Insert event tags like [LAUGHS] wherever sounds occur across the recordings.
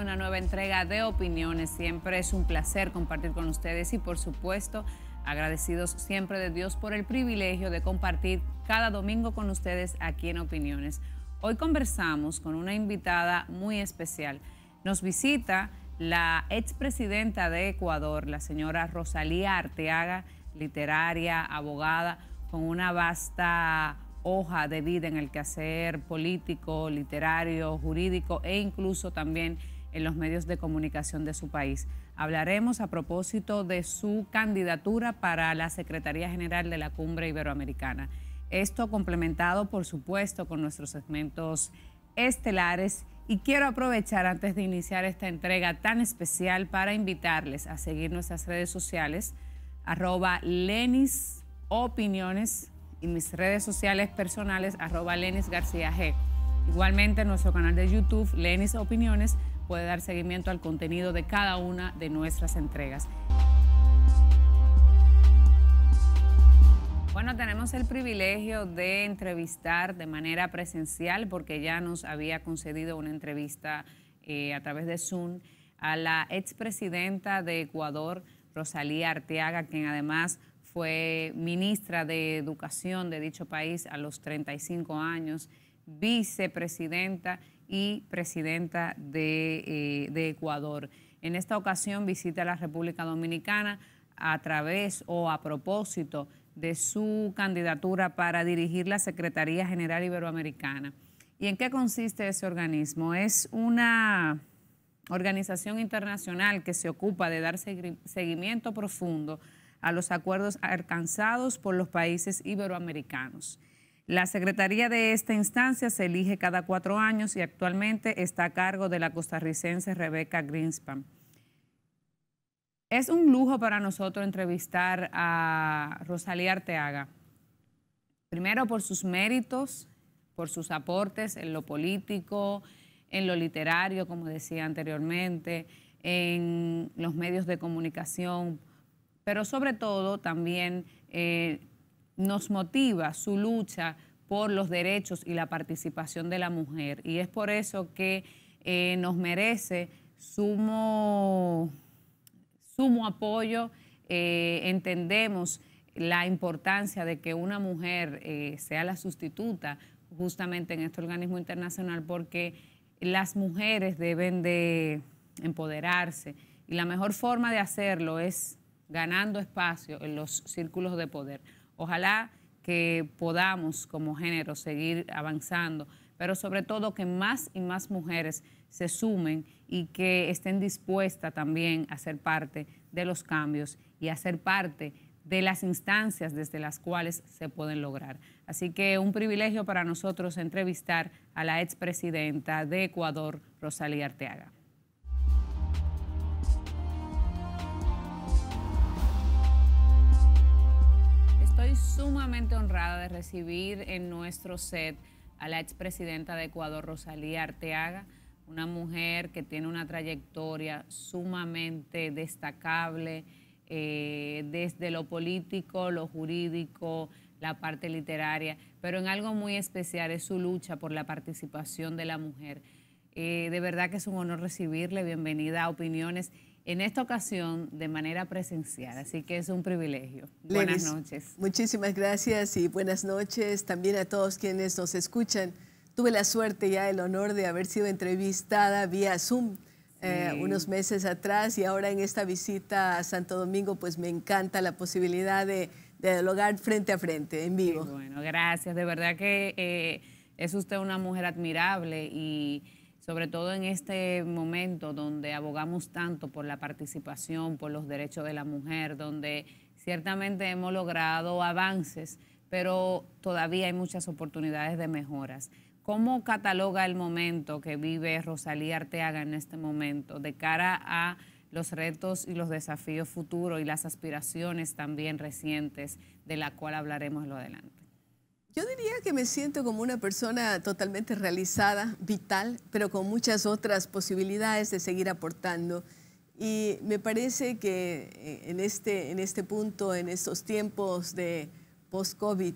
una nueva entrega de opiniones. Siempre es un placer compartir con ustedes y por supuesto agradecidos siempre de Dios por el privilegio de compartir cada domingo con ustedes aquí en Opiniones. Hoy conversamos con una invitada muy especial. Nos visita la expresidenta de Ecuador, la señora Rosalía Arteaga, literaria, abogada, con una vasta hoja de vida en el quehacer político, literario, jurídico e incluso también en los medios de comunicación de su país. Hablaremos a propósito de su candidatura para la Secretaría General de la Cumbre Iberoamericana. Esto complementado, por supuesto, con nuestros segmentos estelares. Y quiero aprovechar antes de iniciar esta entrega tan especial para invitarles a seguir nuestras redes sociales, arroba Lenis Opiniones y mis redes sociales personales, arroba Lenis García G. Igualmente nuestro canal de YouTube, Lenis Opiniones, puede dar seguimiento al contenido de cada una de nuestras entregas. Bueno, tenemos el privilegio de entrevistar de manera presencial, porque ya nos había concedido una entrevista eh, a través de Zoom, a la expresidenta de Ecuador, Rosalía Arteaga, quien además fue ministra de Educación de dicho país a los 35 años, vicepresidenta y presidenta de, eh, de Ecuador. En esta ocasión visita la República Dominicana a través o a propósito de su candidatura para dirigir la Secretaría General Iberoamericana. ¿Y en qué consiste ese organismo? Es una organización internacional que se ocupa de dar seguimiento profundo a los acuerdos alcanzados por los países iberoamericanos. La secretaría de esta instancia se elige cada cuatro años y actualmente está a cargo de la costarricense Rebeca Greenspan. Es un lujo para nosotros entrevistar a Rosalía Arteaga, primero por sus méritos, por sus aportes en lo político, en lo literario, como decía anteriormente, en los medios de comunicación, pero sobre todo también eh, nos motiva su lucha por los derechos y la participación de la mujer. Y es por eso que eh, nos merece sumo, apoyo. Eh, entendemos la importancia de que una mujer eh, sea la sustituta justamente en este organismo internacional porque las mujeres deben de empoderarse y la mejor forma de hacerlo es ganando espacio en los círculos de poder. Ojalá que podamos como género seguir avanzando, pero sobre todo que más y más mujeres se sumen y que estén dispuestas también a ser parte de los cambios y a ser parte de las instancias desde las cuales se pueden lograr. Así que un privilegio para nosotros entrevistar a la expresidenta de Ecuador, Rosalía Arteaga. sumamente honrada de recibir en nuestro set a la expresidenta de Ecuador, Rosalía Arteaga, una mujer que tiene una trayectoria sumamente destacable eh, desde lo político, lo jurídico, la parte literaria, pero en algo muy especial es su lucha por la participación de la mujer. Eh, de verdad que es un honor recibirle, bienvenida a Opiniones en esta ocasión de manera presencial, así que es un privilegio. Buenas noches. Muchísimas gracias y buenas noches también a todos quienes nos escuchan. Tuve la suerte ya, el honor de haber sido entrevistada vía Zoom eh, unos meses atrás y ahora en esta visita a Santo Domingo, pues me encanta la posibilidad de, dialogar frente a frente, en vivo. bueno, gracias. De verdad que eh, es usted una mujer admirable y sobre todo en este momento donde abogamos tanto por la participación, por los derechos de la mujer, donde ciertamente hemos logrado avances, pero todavía hay muchas oportunidades de mejoras. ¿Cómo cataloga el momento que vive Rosalía Arteaga en este momento de cara a los retos y los desafíos futuros y las aspiraciones también recientes de la cual hablaremos lo adelante? Yo diría que me siento como una persona totalmente realizada, vital, pero con muchas otras posibilidades de seguir aportando. Y me parece que eh, en este, en este punto, en estos tiempos de post-COVID,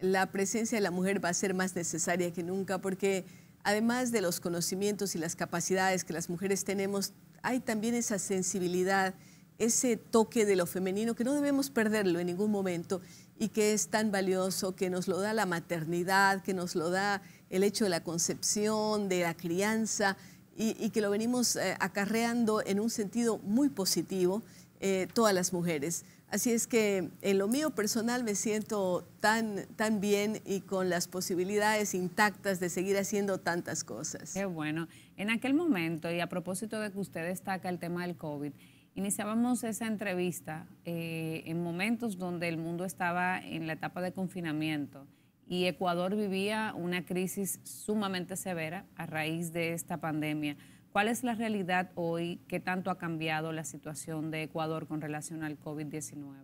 la presencia de la mujer va a ser más necesaria que nunca, porque además de los conocimientos y las capacidades que las mujeres tenemos, hay también esa sensibilidad, ese toque de lo femenino que no debemos perderlo en ningún momento y que es tan valioso, que nos lo da la maternidad, que nos lo da el hecho de la concepción, de la crianza, y, que lo venimos eh, acarreando en un sentido muy positivo eh, todas las mujeres. Así es que en lo mío personal me siento tan, tan bien y con las posibilidades intactas de seguir haciendo tantas cosas. Qué bueno. En aquel momento, y a propósito de que usted destaca el tema del COVID, Iniciábamos esa entrevista eh, en momentos donde el mundo estaba en la etapa de confinamiento y Ecuador vivía una crisis sumamente severa a raíz de esta pandemia. ¿Cuál es la realidad hoy? ¿Qué tanto ha cambiado la situación de Ecuador con relación al COVID-19?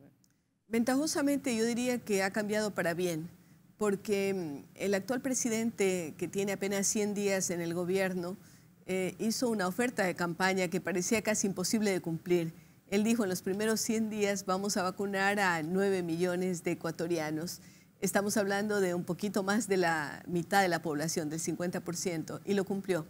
Ventajosamente yo diría que ha cambiado para bien, porque mm, el actual presidente que tiene apenas 100 días en el gobierno, eh, hizo una oferta de campaña que parecía casi imposible de cumplir. Él dijo, en los primeros 100 días vamos a vacunar a 9 millones de ecuatorianos. Estamos hablando de un poquito más de la mitad de la población, del 50%, y lo cumplió.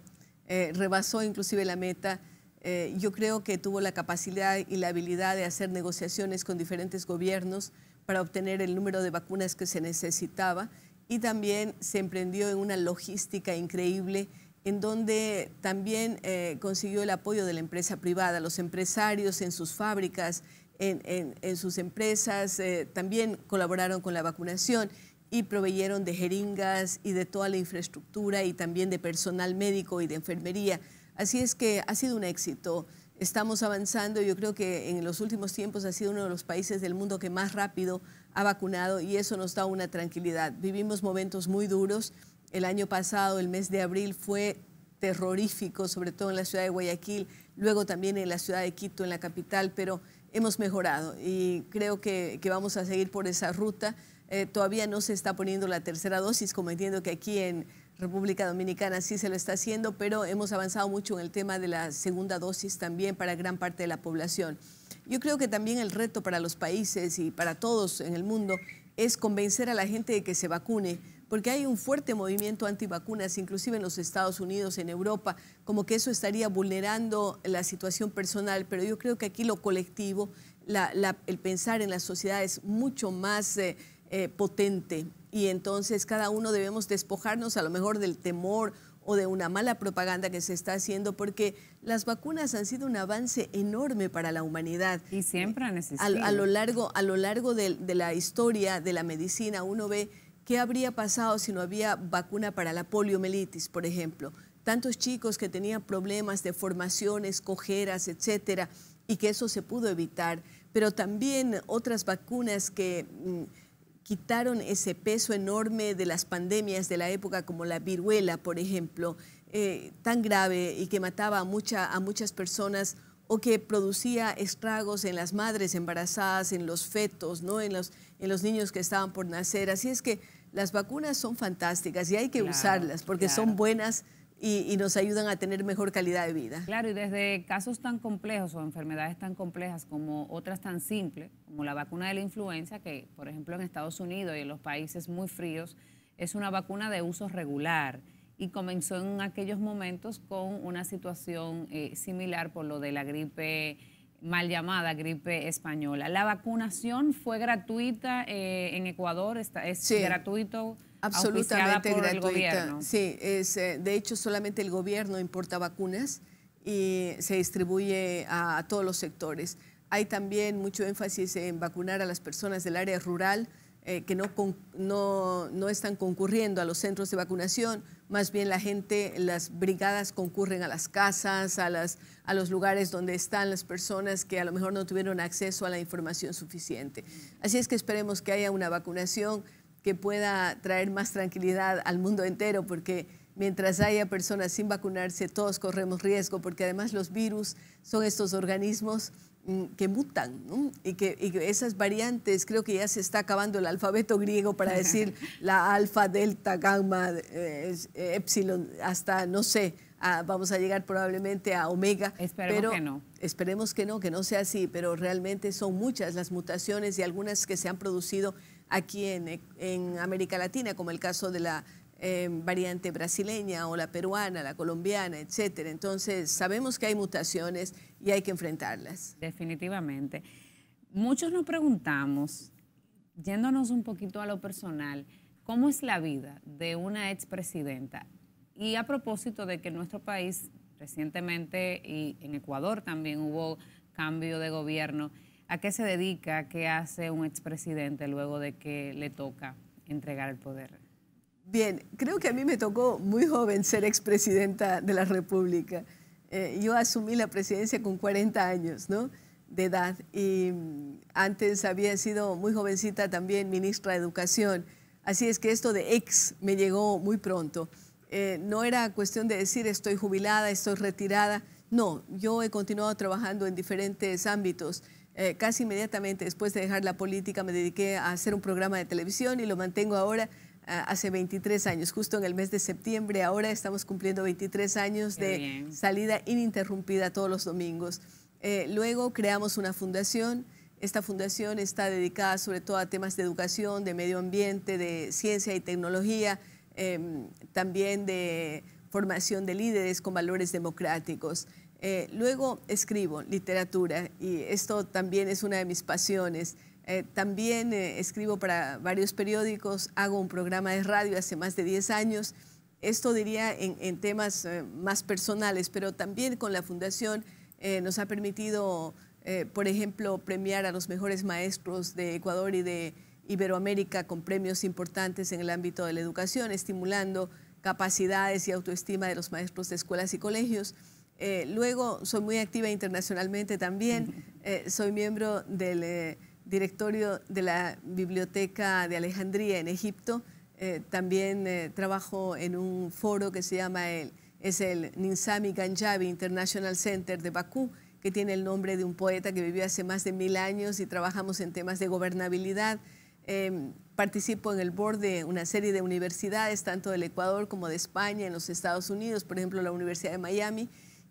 Eh, rebasó inclusive la meta. Eh, yo creo que tuvo la capacidad y la habilidad de hacer negociaciones con diferentes gobiernos para obtener el número de vacunas que se necesitaba y también se emprendió en una logística increíble en donde también eh, consiguió el apoyo de la empresa privada, los empresarios en sus fábricas, en, sus empresas, eh, también colaboraron con la vacunación y proveyeron de jeringas y de toda la infraestructura y también de personal médico y de enfermería. Así es que ha sido un éxito. Estamos avanzando, yo creo que en los últimos tiempos ha sido uno de los países del mundo que más rápido ha vacunado y eso nos da una tranquilidad. Vivimos momentos muy duros, el año pasado, el mes de abril, fue terrorífico, sobre todo en la ciudad de Guayaquil, luego también en la ciudad de Quito, en la capital, pero hemos mejorado y creo que, vamos a seguir por esa ruta. Eh, todavía no se está poniendo la tercera dosis, como entiendo que aquí en República Dominicana sí se lo está haciendo, pero hemos avanzado mucho en el tema de la segunda dosis también para gran parte de la población. Yo creo que también el reto para los países y para todos en el mundo es convencer a la gente de que se vacune porque hay un fuerte movimiento antivacunas, inclusive en los Estados Unidos, en Europa, como que eso estaría vulnerando la situación personal, pero yo creo que aquí lo colectivo, el pensar en la sociedad es mucho más eh, eh, potente y entonces cada uno debemos despojarnos a lo mejor del temor o de una mala propaganda que se está haciendo, porque las vacunas han sido un avance enorme para la humanidad. Y siempre han A, lo largo, a lo largo de, de la historia de la medicina, uno ve ¿Qué habría pasado si no había vacuna para la poliomielitis, por ejemplo? Tantos chicos que tenían problemas de formaciones, cojeras, etcétera, y que eso se pudo evitar. Pero también otras vacunas que mm, quitaron ese peso enorme de las pandemias de la época, como la viruela, por ejemplo, eh, tan grave y que mataba a, mucha, a muchas personas o que producía estragos en las madres embarazadas, en los fetos, ¿no? en, los, en los niños que estaban por nacer. Así es que las vacunas son fantásticas y hay que usarlas porque son buenas y, nos ayudan a tener mejor calidad de vida. Claro, y desde casos tan complejos o enfermedades tan complejas como otras tan simples, como la vacuna de la influenza, que por ejemplo en Estados Unidos y en los países muy fríos es una vacuna de uso regular y comenzó en aquellos momentos con una situación eh, similar por lo de la gripe mal llamada gripe española. La vacunación fue gratuita eh, en Ecuador, está, es gratuito. Absolutamente por gratuita. Sí, es, eh, de hecho solamente el gobierno importa vacunas y se distribuye a todos los sectores. Hay también mucho énfasis en vacunar a las personas del área rural, eh, que no, no, están concurriendo a los centros de vacunación, más bien la gente, las brigadas concurren a las casas, a, las, a los lugares donde están las personas que a lo mejor no tuvieron acceso a la información suficiente. Así es que esperemos que haya una vacunación que pueda traer más tranquilidad al mundo entero, porque mientras haya personas sin vacunarse, todos corremos riesgo, porque además los virus son estos organismos Mm, que mutan ¿no? y, que, esas variantes, creo que ya se está acabando el alfabeto griego para [LAUGHS] decir la alfa, delta, gamma, épsilon, eh, eh, hasta no sé, vamos a llegar probablemente a omega. Esperemos que no. Esperemos que no, que no sea así, pero realmente son muchas las mutaciones y algunas que se han producido aquí en, en América Latina, como el caso de la eh, variante brasileña o la peruana, la colombiana, etcétera. Entonces, sabemos que hay mutaciones y hay que enfrentarlas. Definitivamente. Muchos nos preguntamos, yéndonos un poquito a lo personal, ¿cómo es la vida de una expresidenta? Y a propósito de que en nuestro país recientemente y en Ecuador también hubo cambio de gobierno, ¿a qué se dedica? ¿Qué hace un expresidente luego de que le toca entregar el poder? Bien, creo que a mí me tocó muy joven ser expresidenta de la República. Eh, yo asumí la presidencia con 40 años ¿no? de edad y mm, antes había sido muy jovencita también ministra de Educación. Así es que esto de ex me llegó muy pronto. Eh, no era cuestión de decir estoy jubilada, estoy retirada. No, yo he continuado trabajando en diferentes ámbitos. Eh, casi inmediatamente después de dejar la política me dediqué a hacer un programa de televisión y lo mantengo ahora hace 23 años, justo en el mes de septiembre. Ahora estamos cumpliendo 23 años de salida ininterrumpida todos los domingos. Eh, luego creamos una fundación. Esta fundación está dedicada sobre todo a temas de educación, de medio ambiente, de ciencia y tecnología, em, también de formación de líderes con valores democráticos. Eh, luego escribo literatura y esto también es una de mis pasiones. Eh, también eh, escribo para varios periódicos, hago un programa de radio hace más de 10 años. Esto diría en, temas eh, más personales, pero también con la fundación nos ha permitido, por ejemplo, premiar a los mejores maestros de Ecuador y de Iberoamérica con premios importantes en el ámbito de la educación, estimulando capacidades y autoestima de los maestros de escuelas y colegios. luego, soy muy activa internacionalmente también, soy miembro del directorio de la Biblioteca de Alejandría en Egipto. Eh, también eh, trabajo en un foro que se llama el, es el Ninsami Ganjabi International Center de Bakú, que tiene el nombre de un poeta que vivió hace más de mil años y trabajamos en temas de gobernabilidad. Em, participo en el board de una serie de universidades, tanto del Ecuador como de España, en los Estados Unidos, por ejemplo, la Universidad de Miami.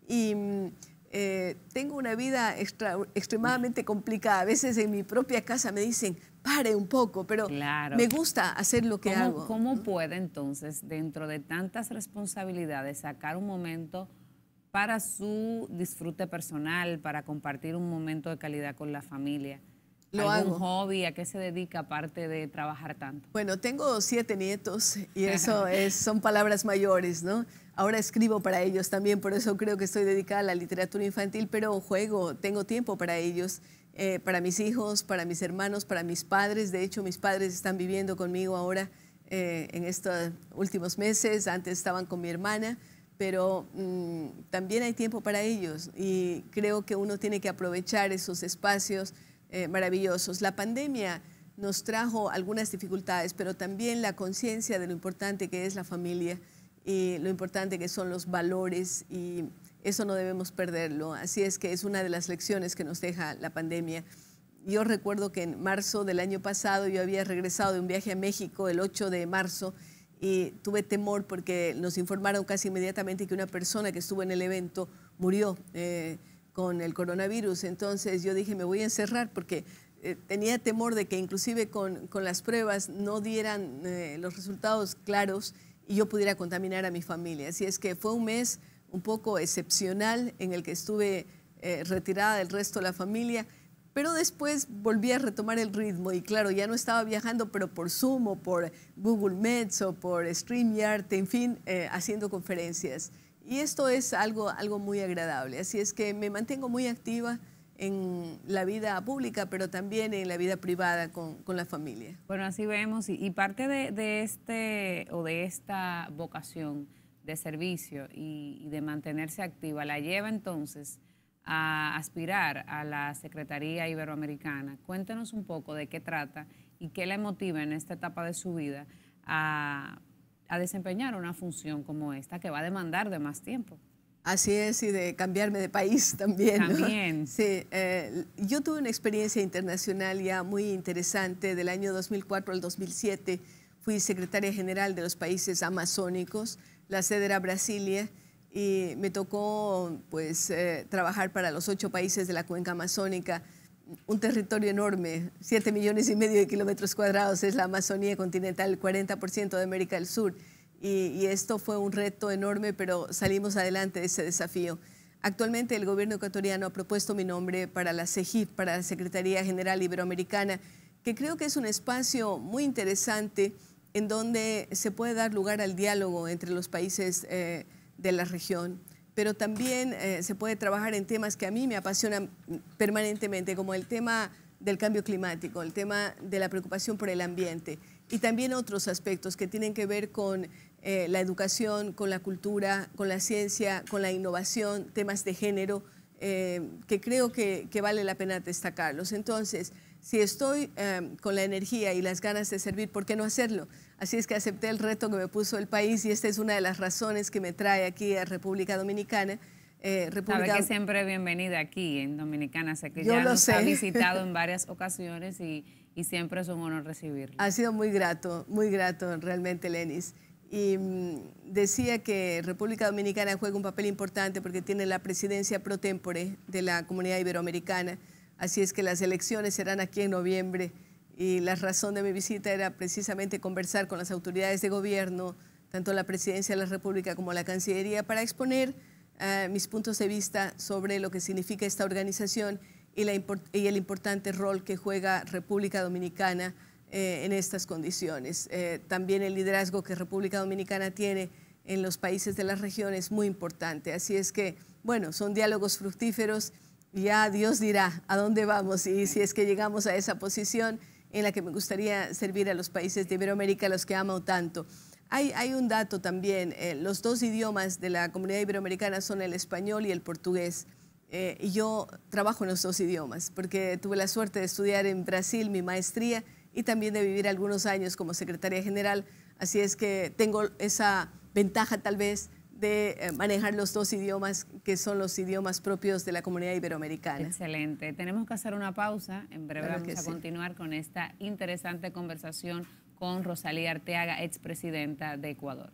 Y mm, eh, tengo una vida extremadamente complicada. A veces en mi propia casa me dicen, pare un poco, pero me gusta hacer lo que hago. ¿Cómo puede entonces, dentro de tantas responsabilidades, sacar un momento para su disfrute personal, para compartir un momento de calidad con la familia? ¿Algún hobby? ¿A qué se dedica aparte de trabajar tanto? Bueno, tengo siete nietos y [LAUGHS] eso es, son palabras mayores, ¿no? Ahora escribo para ellos también, por eso creo que estoy dedicada a la literatura infantil, pero juego, tengo tiempo para ellos, eh, para mis hijos, para mis hermanos, para mis padres. De hecho, mis padres están viviendo conmigo ahora eh, en estos últimos meses, antes estaban con mi hermana pero mm, también hay tiempo para ellos y creo que uno tiene que aprovechar esos espacios eh, maravillosos. La pandemia nos trajo algunas dificultades, pero también la conciencia de lo importante que es la familia y lo importante que son los valores y eso no debemos perderlo. Así es que es una de las lecciones que nos deja la pandemia. Yo recuerdo que en marzo del año pasado yo había regresado de un viaje a México el 8 de marzo y tuve temor porque nos informaron casi inmediatamente que una persona que estuvo en el evento murió. Eh, con el coronavirus. Entonces yo dije, me voy a encerrar porque eh, tenía temor de que inclusive con, con las pruebas no dieran eh, los resultados claros y yo pudiera contaminar a mi familia. Así es que fue un mes un poco excepcional en el que estuve eh, retirada del resto de la familia, pero después volví a retomar el ritmo y claro, ya no estaba viajando, pero por Zoom o por Google Maps o por StreamYard, en fin, haciendo conferencias. Y esto es algo, algo muy agradable. Así es que me mantengo muy activa en la vida pública, pero también en la vida privada con, con la familia. Bueno, así vemos. Y, parte de, de, este o de esta vocación de servicio y, y, de mantenerse activa la lleva entonces a aspirar a la Secretaría Iberoamericana. Cuéntenos un poco de qué trata y qué le motiva en esta etapa de su vida a a desempeñar una función como esta que va a demandar de más tiempo. Así es, y de cambiarme de país [LAUGHS] también. También. Sí, eh, yo tuve una experiencia internacional ya muy interesante del año 2004 al 2007. Fui secretaria general de los países amazónicos, la sede era Brasilia, y me tocó pues, eh, trabajar para los ocho países de la cuenca amazónica un territorio enorme, 7 millones y medio de kilómetros cuadrados, es la Amazonía continental, 40% de América del Sur. Y, esto fue un reto enorme, pero salimos adelante de ese desafío. Actualmente el gobierno ecuatoriano ha propuesto mi nombre para la CEGIP, para la Secretaría General Iberoamericana, que creo que es un espacio muy interesante en donde se puede dar lugar al diálogo entre los países eh, de la región pero también eh, se puede trabajar en temas que a mí me apasionan permanentemente, como el tema del cambio climático, el tema de la preocupación por el ambiente y también otros aspectos que tienen que ver con eh, la educación, con la cultura, con la ciencia, con la innovación, temas de género, eh, que creo que, vale la pena destacarlos. Entonces, si estoy con la energía y las ganas de servir, ¿por qué no hacerlo? Así es que acepté el reto que me puso el país y esta es una de las razones que me trae aquí a República Dominicana. Eh, República... que siempre es bienvenida aquí en Dominicana, sé que ya lo nos ha visitado [LAUGHS] en varias ocasiones y, siempre es un honor recibirlo. Ha sido muy grato, muy grato realmente, Lenis. Y mm, decía que República Dominicana juega un papel importante porque tiene la presidencia pro tempore de la comunidad iberoamericana, así es que las elecciones serán aquí en noviembre y la razón de mi visita era precisamente conversar con las autoridades de gobierno, tanto la Presidencia de la República como la Cancillería, para exponer eh, mis puntos de vista sobre lo que significa esta organización y, el importante rol que juega República Dominicana eh, en estas condiciones. Eh, también el liderazgo que República Dominicana tiene en los países de la región es muy importante. Así es que, bueno, son diálogos fructíferos. Ya Dios dirá a dónde vamos y si es que llegamos a esa posición en la que me gustaría servir a los países de Iberoamérica, los que amo tanto. Hay, un dato también, eh, los dos idiomas de la comunidad iberoamericana son el español y el portugués. Eh, y yo trabajo en los dos idiomas, porque tuve la suerte de estudiar en Brasil mi maestría y también de vivir algunos años como secretaria general. Así es que tengo esa ventaja tal vez de eh, manejar los dos idiomas que son los idiomas propios de la comunidad iberoamericana. Excelente. Tenemos que hacer una pausa. En breve vamos a continuar con esta interesante conversación con Rosalía Arteaga, expresidenta de Ecuador.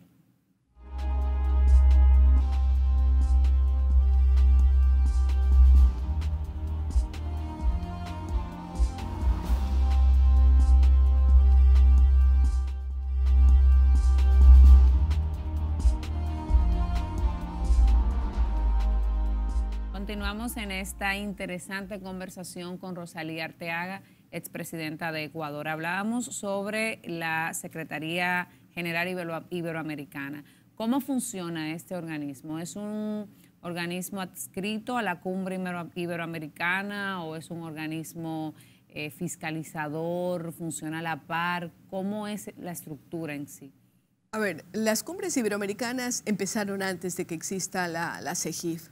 en esta interesante conversación con Rosalía Arteaga, expresidenta de Ecuador. Hablábamos sobre la Secretaría General Iberoamericana. ¿Cómo funciona este organismo? ¿Es un organismo adscrito a la cumbre iberoamericana o es un organismo eh, fiscalizador, funciona a la par? ¿Cómo es la estructura en sí? A ver, las cumbres iberoamericanas empezaron antes de que exista la, CEGIF.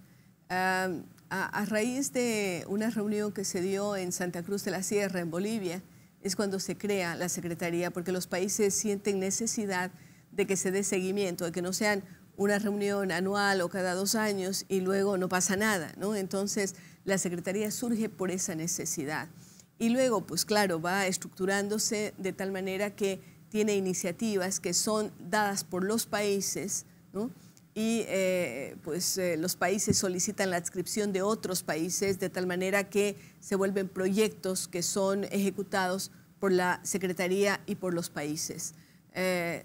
A, raíz de una reunión que se dio en Santa Cruz de la Sierra, en Bolivia, es cuando se crea la Secretaría, porque los países sienten necesidad de que se dé seguimiento, de que no sean una reunión anual o cada dos años y luego no pasa nada, ¿no? Entonces, la Secretaría surge por esa necesidad. Y luego, pues claro, va estructurándose de tal manera que tiene iniciativas que son dadas por los países, ¿no? y eh, pues eh, los países solicitan la adscripción de otros países de tal manera que se vuelven proyectos que son ejecutados por la Secretaría y por los países. Eh,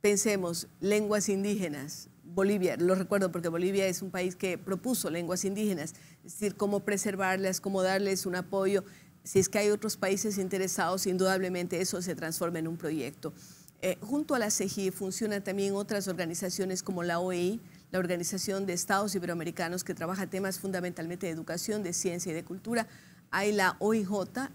pensemos, lenguas indígenas, Bolivia, lo recuerdo porque Bolivia es un país que propuso lenguas indígenas, es decir, cómo preservarlas, cómo darles un apoyo. Si es que hay otros países interesados, indudablemente eso se transforma en un proyecto. Eh, junto a la CEGI, funcionan también otras organizaciones como la OEI, la Organización de Estados Iberoamericanos, que trabaja temas fundamentalmente de educación, de ciencia y de cultura. Hay la OIJ,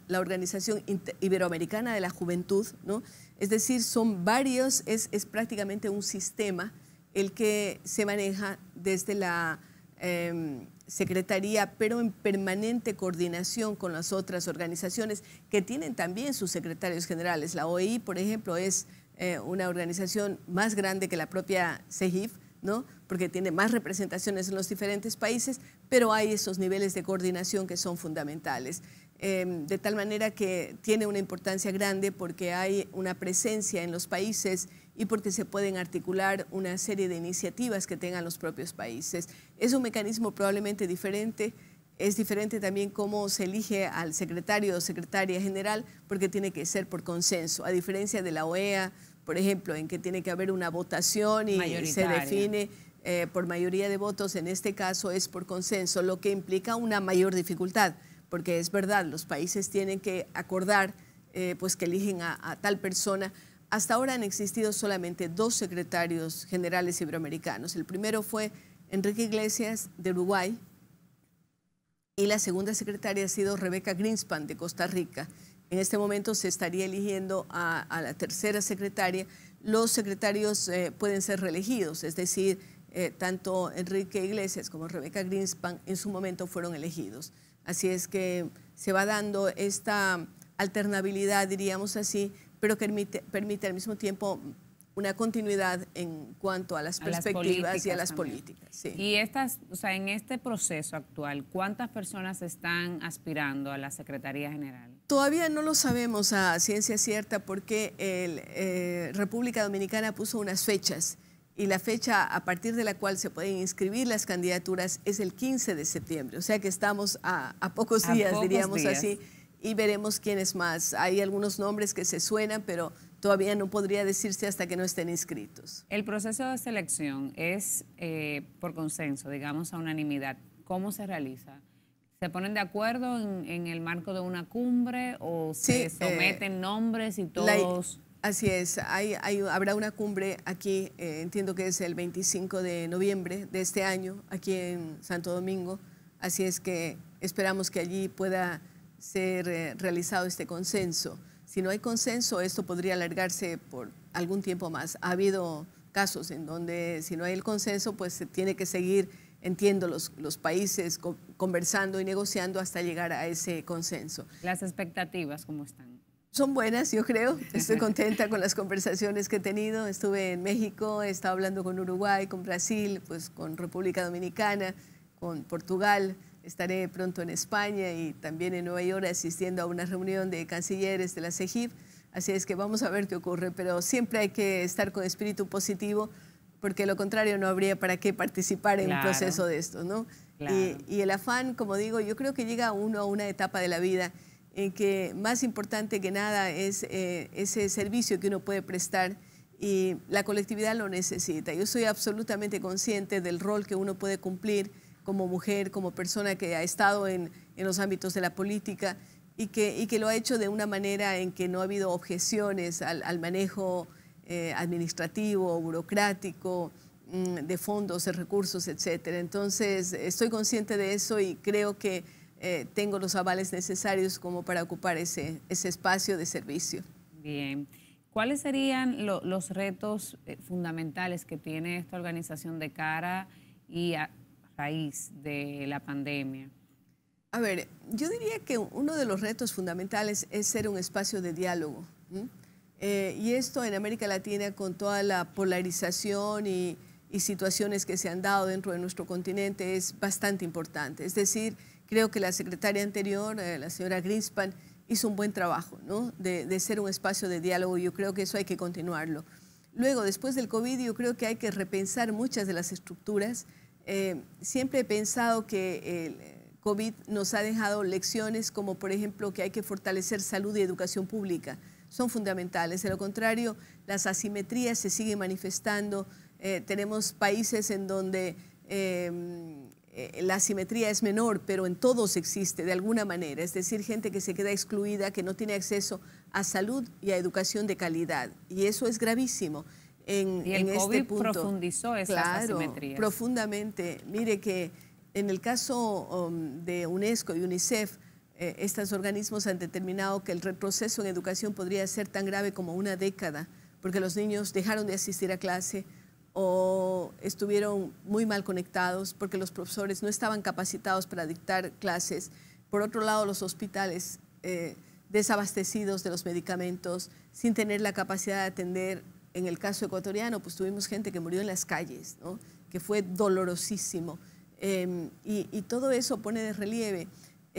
la Organización Iberoamericana de la Juventud, ¿no? Es decir, son varios, es, es prácticamente un sistema el que se maneja desde la em, Secretaría, pero en permanente coordinación con las otras organizaciones que tienen también sus secretarios generales. La OEI, por ejemplo, es eh, una organización más grande que la propia CEGIF, ¿no? porque tiene más representaciones en los diferentes países, pero hay esos niveles de coordinación que son fundamentales. Em, de tal manera que tiene una importancia grande porque hay una presencia en los países y porque se pueden articular una serie de iniciativas que tengan los propios países. Es un mecanismo probablemente diferente. Es diferente también cómo se elige al secretario o secretaria general porque tiene que ser por consenso, a diferencia de la OEA, por ejemplo, en que tiene que haber una votación y se define eh, por mayoría de votos, en este caso es por consenso, lo que implica una mayor dificultad, porque es verdad, los países tienen que acordar eh, pues que eligen a, a tal persona. Hasta ahora han existido solamente dos secretarios generales iberoamericanos. El primero fue Enrique Iglesias de Uruguay y la segunda secretaria ha sido Rebeca Greenspan de Costa Rica. En este momento se estaría eligiendo a, la tercera secretaria. Los secretarios eh, pueden ser reelegidos, es decir, eh, tanto Enrique Iglesias como Rebeca Greenspan en su momento fueron elegidos. Así es que se va dando esta alternabilidad, diríamos así, pero que permite, al mismo tiempo una continuidad en cuanto a las perspectivas y a las políticas. Y estas, o sea, en este proceso actual, ¿cuántas personas están aspirando a la Secretaría General? Todavía no lo sabemos a ciencia cierta porque el, eh, República Dominicana puso unas fechas y la fecha a partir de la cual se pueden inscribir las candidaturas es el 15 de septiembre. O sea que estamos a, pocos días, diríamos así, y veremos quién es más. Hay algunos nombres que se suenan, pero todavía no podría decirse hasta que no estén inscritos. El proceso de selección es eh, por consenso, digamos a unanimidad. ¿Cómo se realiza? ¿Se ponen de acuerdo en, el marco de una cumbre o se eh, someten nombres y todos? así es, habrá una cumbre aquí, eh, entiendo que es el 25 de noviembre de este año, aquí en Santo Domingo, así es que esperamos que allí pueda ser eh, realizado este consenso. Si no hay consenso, esto podría alargarse por algún tiempo más. Ha habido casos en donde si no hay el consenso, pues se tiene que seguir entiendo, los, los países conversando y negociando hasta llegar a ese consenso. ¿Las expectativas cómo están? Son buenas, yo creo. Estoy [LAUGHS] contenta con las conversaciones que he tenido. Estuve en México, he estado hablando con Uruguay, con Brasil, pues con República Dominicana, con Portugal. Estaré pronto en España y también en Nueva York asistiendo a una reunión de cancilleres de la CEGIP. Así es que vamos a ver qué ocurre, pero siempre hay que estar con espíritu positivo porque lo contrario no habría para qué participar en un proceso de esto. ¿no? Y, el afán, como digo, yo creo que llega uno a una etapa de la vida en que más importante que nada es eh, ese servicio que uno puede prestar y la colectividad lo necesita. Yo soy absolutamente consciente del rol que uno puede cumplir como mujer, como persona que ha estado en, los ámbitos de la política y que, lo ha hecho de una manera en que no ha habido objeciones al manejo eh, administrativo, burocrático, mm, de fondos, de recursos, etcétera. Entonces, estoy consciente de eso y creo que eh, tengo los avales necesarios como para ocupar ese, espacio de servicio. Bien. ¿Cuáles serían los retos eh, fundamentales que tiene esta organización de cara y a raíz de la pandemia? A ver, yo diría que uno de los retos fundamentales es ser un espacio de diálogo. Eh, y esto en América Latina con toda la polarización y, situaciones que se han dado dentro de nuestro continente es bastante importante. Es decir, creo que la secretaria anterior, eh, la señora Greenspan, hizo un buen trabajo de, ser un espacio de diálogo y yo creo que eso hay que continuarlo. Luego, después del COVID, yo creo que hay que repensar muchas de las estructuras. Eh, siempre he pensado que el COVID nos ha dejado lecciones como, por ejemplo, que hay que fortalecer salud y educación pública son fundamentales. De lo contrario, las asimetrías se siguen manifestando. Eh, tenemos países en donde eh, eh, la asimetría es menor, pero en todos existe de alguna manera, es decir, gente que se queda excluida, que no tiene acceso a salud y a educación de calidad. Y eso es gravísimo. En, y el este COVID este punto. profundizó esas claro, Profundamente. Mire que en el caso um, de UNESCO y UNICEF, eh, estos organismos han determinado que el retroceso en educación podría ser tan grave como una década, porque los niños dejaron de asistir a clase o estuvieron muy mal conectados porque los profesores no estaban capacitados para dictar clases. Por otro lado, los hospitales eh, desabastecidos de los medicamentos, sin tener la capacidad de atender. En el caso ecuatoriano, pues tuvimos gente que murió en las calles, que fue dolorosísimo. Em, y todo eso pone de relieve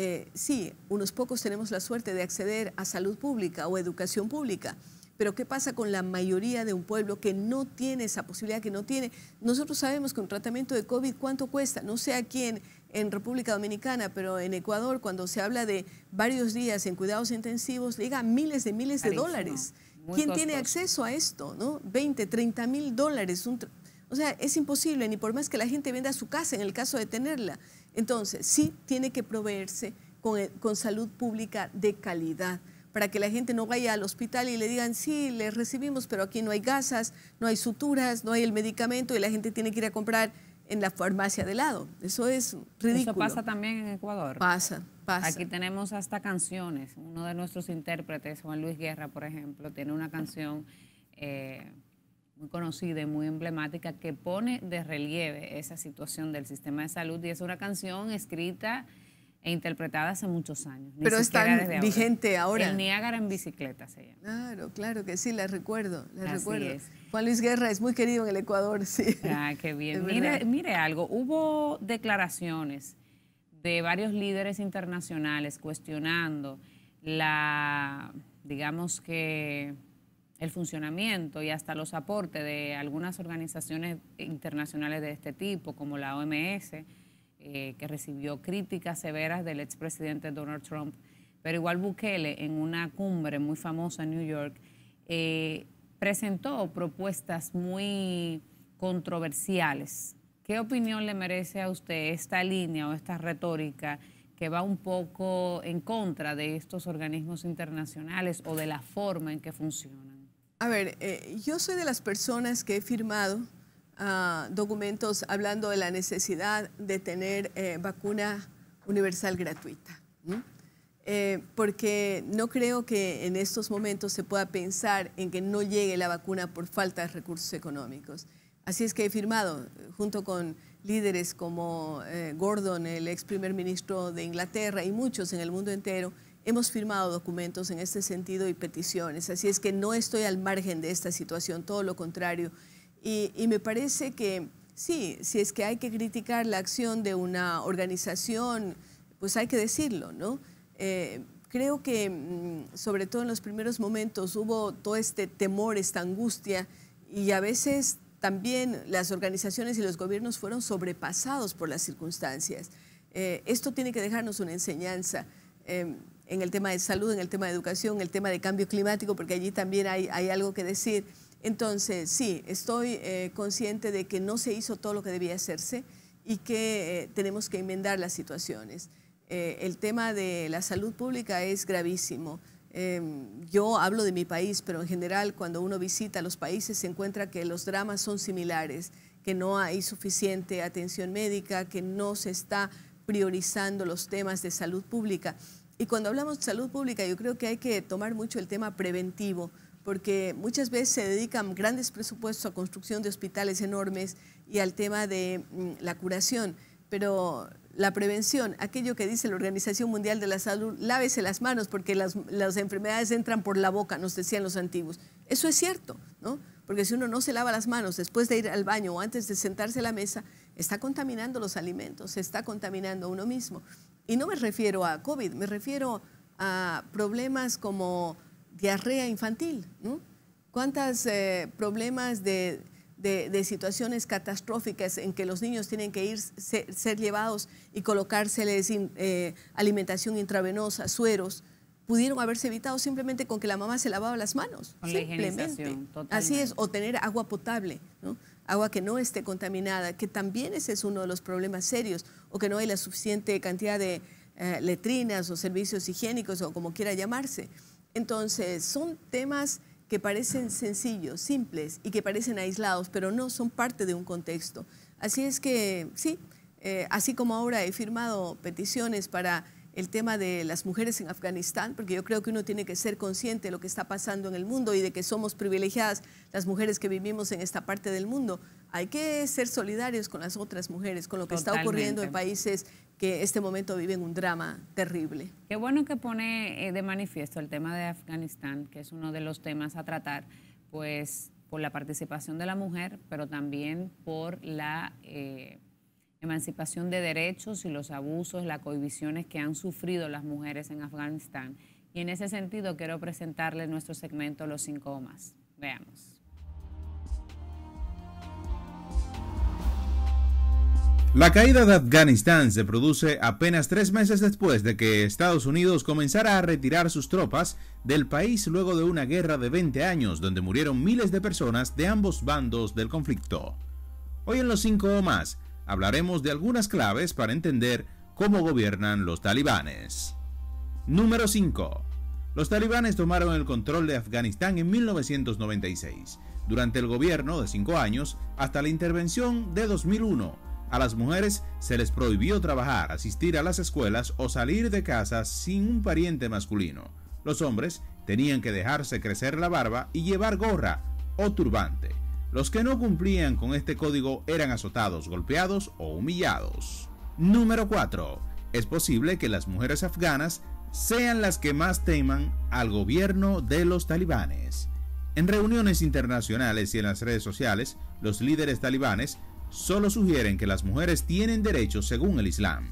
eh, sí, unos pocos tenemos la suerte de acceder a salud pública o educación pública, pero ¿qué pasa con la mayoría de un pueblo que no tiene esa posibilidad, que no tiene? Nosotros sabemos que un tratamiento de COVID cuánto cuesta, no sé a quién en República Dominicana, pero en Ecuador cuando se habla de varios días en cuidados intensivos, llega miles de miles de dólares. ¿Quién tiene acceso a esto? ¿no? 20, 30 mil dólares. o sea, es imposible, ni por más que la gente venda su casa en el caso de tenerla. Entonces, sí tiene que proveerse eh, con, salud pública de calidad para que la gente no vaya al hospital y le digan, sí, le recibimos, pero aquí no hay gasas, no hay suturas, no hay el medicamento y la gente tiene que ir a comprar en la farmacia de lado. Eso es ridículo. Eso pasa también en Ecuador. Pasa, pasa. Aquí tenemos hasta canciones. Uno de nuestros intérpretes, Juan Luis Guerra, por ejemplo, tiene una canción eh, muy conocida y muy emblemática que pone de relieve esa situación del sistema de salud y es una canción escrita e interpretada hace muchos años. Pero está vigente ahora. ni El Niágara en bicicleta se llama. Claro, claro que sí, la recuerdo, la recuerdo. Juan Luis Guerra es muy querido en el Ecuador, sí. Ah, qué bien. [LAUGHS] Mire, mire algo, hubo declaraciones de varios líderes internacionales cuestionando la, digamos que el funcionamiento y hasta los aportes de algunas organizaciones internacionales de este tipo, como la OMS, eh, que recibió críticas severas del expresidente Donald Trump, pero igual Bukele, en una cumbre muy famosa en New York, eh, presentó propuestas muy controversiales. ¿Qué opinión le merece a usted esta línea o esta retórica? que va un poco en contra de estos organismos internacionales o de la forma en que funcionan. A ver, eh, yo soy de las personas que he firmado ah, documentos hablando de la necesidad de tener eh, vacuna universal gratuita, eh, porque no creo que en estos momentos se pueda pensar en que no llegue la vacuna por falta de recursos económicos. Así es que he firmado, junto con líderes como Gordon, el ex primer ministro de Inglaterra, y muchos en el mundo entero, Hemos firmado documentos en este sentido y peticiones, así es que no estoy al margen de esta situación, todo lo contrario. Y, me parece que sí, si es que hay que criticar la acción de una organización, pues hay que decirlo, ¿no? Eh, creo que mm, sobre todo en los primeros momentos hubo todo este temor, esta angustia y a veces también las organizaciones y los gobiernos fueron sobrepasados por las circunstancias. Eh, esto tiene que dejarnos una enseñanza. Eh, en el tema de salud, en el tema de educación, en el tema de cambio climático, porque allí también hay, algo que decir. Entonces, sí, estoy eh, consciente de que no se hizo todo lo que debía hacerse y que eh, tenemos que enmendar las situaciones. Eh, el tema de la salud pública es gravísimo. Em, yo hablo de mi país, pero en general cuando uno visita los países se encuentra que los dramas son similares, que no hay suficiente atención médica, que no se está priorizando los temas de salud pública. Y cuando hablamos de salud pública, yo creo que hay que tomar mucho el tema preventivo, porque muchas veces se dedican grandes presupuestos a construcción de hospitales enormes y al tema de mm, la curación, pero la prevención, aquello que dice la Organización Mundial de la Salud, lávese las manos porque las, enfermedades entran por la boca, nos decían los antiguos. Eso es cierto, ¿no? Porque si uno no se lava las manos después de ir al baño o antes de sentarse a la mesa, está contaminando los alimentos, está contaminando a uno mismo. Y no me refiero a COVID, me refiero a problemas como diarrea infantil. ¿no? ¿Cuántos eh, problemas de, situaciones catastróficas en que los niños tienen que ir, ser, llevados y colocárseles eh, alimentación intravenosa, sueros? pudieron haberse evitado simplemente con que la mamá se lavaba las manos. simplemente. Así es, o tener agua potable, agua que no esté contaminada, que también ese es uno de los problemas serios o que no hay la suficiente cantidad de eh, letrinas o servicios higiénicos o como quiera llamarse. Entonces, son temas que parecen sencillos, simples y que parecen aislados, pero no son parte de un contexto. Así es que sí, eh, así como ahora he firmado peticiones para el tema de las mujeres en Afganistán, porque yo creo que uno tiene que ser consciente de lo que está pasando en el mundo y de que somos privilegiadas las mujeres que vivimos en esta parte del mundo, hay que ser solidarios con las otras mujeres, con lo que está ocurriendo en países que en este momento viven un drama terrible. Qué bueno que pone eh, de manifiesto el tema de Afganistán, que es uno de los temas a tratar, pues por la participación de la mujer, pero también por la eh, emancipación de derechos y los abusos, las cohibiciones que han sufrido las mujeres en Afganistán. Y en ese sentido quiero presentarle nuestro segmento Los cinco más. Veamos. La caída de Afganistán se produce apenas tres meses después de que Estados Unidos comenzara a retirar sus tropas del país luego de una guerra de 20 años donde murieron miles de personas de ambos bandos del conflicto. Hoy en los 5 o más hablaremos de algunas claves para entender cómo gobiernan los talibanes. Número 5. Los talibanes tomaron el control de Afganistán en 1996, durante el gobierno de 5 años hasta la intervención de 2001 a las mujeres se les prohibió trabajar, asistir a las escuelas o salir de casa sin un pariente masculino. Los hombres tenían que dejarse crecer la barba y llevar gorra o turbante. Los que no cumplían con este código eran azotados, golpeados o humillados. Número 4. Es posible que las mujeres afganas sean las que más teman al gobierno de los talibanes. En reuniones internacionales y en las redes sociales, los líderes talibanes solo sugieren que las mujeres tienen derechos según el Islam.